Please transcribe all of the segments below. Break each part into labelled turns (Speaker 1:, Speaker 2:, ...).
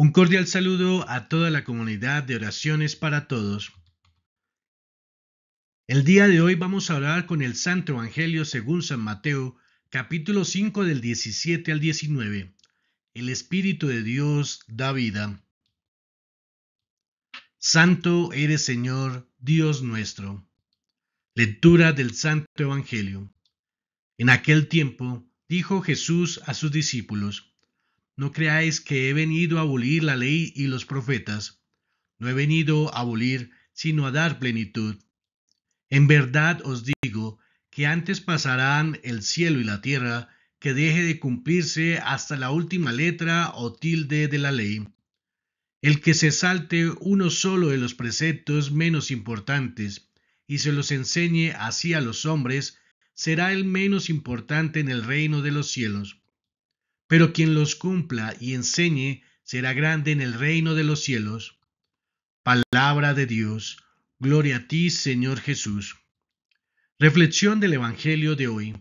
Speaker 1: Un cordial saludo a toda la comunidad de oraciones para todos. El día de hoy vamos a hablar con el Santo Evangelio según San Mateo, capítulo 5 del 17 al 19. El Espíritu de Dios da vida. Santo eres Señor, Dios nuestro. Lectura del Santo Evangelio. En aquel tiempo dijo Jesús a sus discípulos, no creáis que he venido a abolir la ley y los profetas. No he venido a abolir, sino a dar plenitud. En verdad os digo que antes pasarán el cielo y la tierra que deje de cumplirse hasta la última letra o tilde de la ley. El que se salte uno solo de los preceptos menos importantes y se los enseñe así a los hombres, será el menos importante en el reino de los cielos pero quien los cumpla y enseñe será grande en el reino de los cielos. Palabra de Dios, gloria a ti, Señor Jesús. Reflexión del Evangelio de hoy.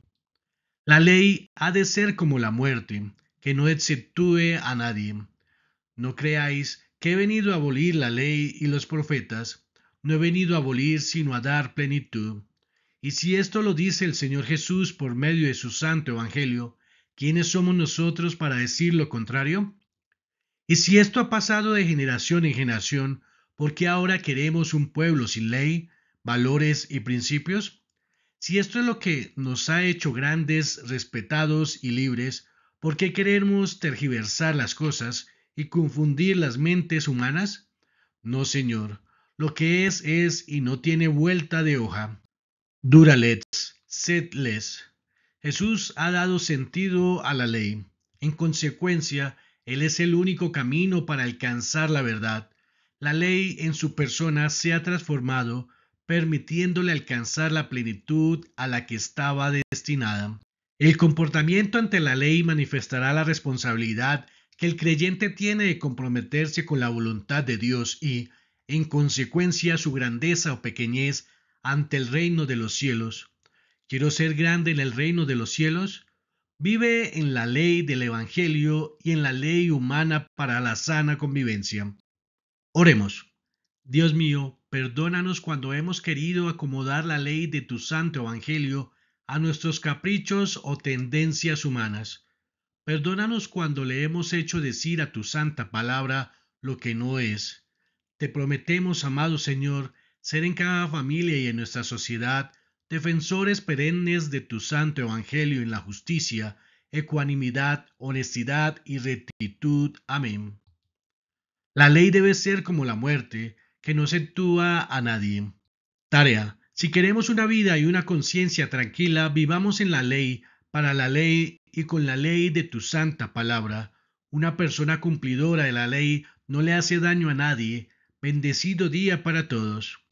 Speaker 1: La ley ha de ser como la muerte, que no exceptúe a nadie. No creáis que he venido a abolir la ley y los profetas, no he venido a abolir sino a dar plenitud. Y si esto lo dice el Señor Jesús por medio de su santo Evangelio, ¿Quiénes somos nosotros para decir lo contrario? Y si esto ha pasado de generación en generación, ¿por qué ahora queremos un pueblo sin ley, valores y principios? Si esto es lo que nos ha hecho grandes, respetados y libres, ¿por qué queremos tergiversar las cosas y confundir las mentes humanas? No, señor. Lo que es es y no tiene vuelta de hoja. Duralets, sedles. Jesús ha dado sentido a la ley. En consecuencia, Él es el único camino para alcanzar la verdad. La ley en su persona se ha transformado, permitiéndole alcanzar la plenitud a la que estaba destinada. El comportamiento ante la ley manifestará la responsabilidad que el creyente tiene de comprometerse con la voluntad de Dios y, en consecuencia, su grandeza o pequeñez ante el reino de los cielos. Quiero ser grande en el reino de los cielos. Vive en la ley del Evangelio y en la ley humana para la sana convivencia. Oremos. Dios mío, perdónanos cuando hemos querido acomodar la ley de tu santo Evangelio a nuestros caprichos o tendencias humanas. Perdónanos cuando le hemos hecho decir a tu santa palabra lo que no es. Te prometemos, amado Señor, ser en cada familia y en nuestra sociedad defensores perennes de tu santo evangelio en la justicia, ecuanimidad, honestidad y rectitud. Amén. La ley debe ser como la muerte, que no actúa a nadie. Tarea. Si queremos una vida y una conciencia tranquila, vivamos en la ley, para la ley y con la ley de tu santa palabra. Una persona cumplidora de la ley no le hace daño a nadie. Bendecido día para todos.